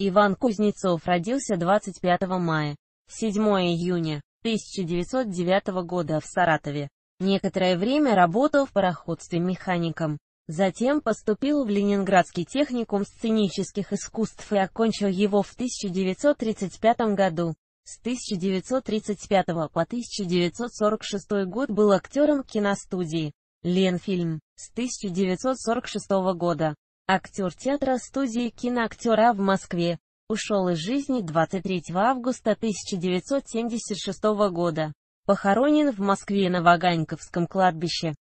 Иван Кузнецов родился 25 мая, 7 июня 1909 года в Саратове. Некоторое время работал в пароходстве механиком. Затем поступил в Ленинградский техникум сценических искусств и окончил его в 1935 году. С 1935 по 1946 год был актером киностудии «Ленфильм» с 1946 года актер театра студии киноактера в Москве, ушел из жизни 23 августа 1976 года. Похоронен в Москве на Ваганьковском кладбище.